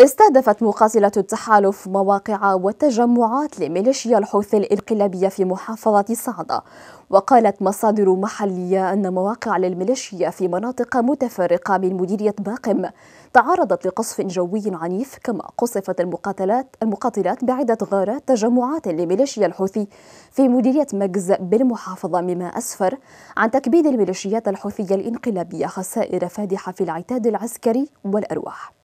استهدفت مقاتلة التحالف مواقع وتجمعات لميليشيا الحوثي الانقلابية في محافظة صعدة وقالت مصادر محلية أن مواقع للميليشيا في مناطق متفرقة من مديرية باقم تعرضت لقصف جوي عنيف كما قصفت المقاتلات المقاتلات بعدة غارات تجمعات لميليشيا الحوثي في مديرية مجز بالمحافظة مما أسفر عن تكبيد الميليشيات الحوثية الانقلابية خسائر فادحة في العتاد العسكري والأرواح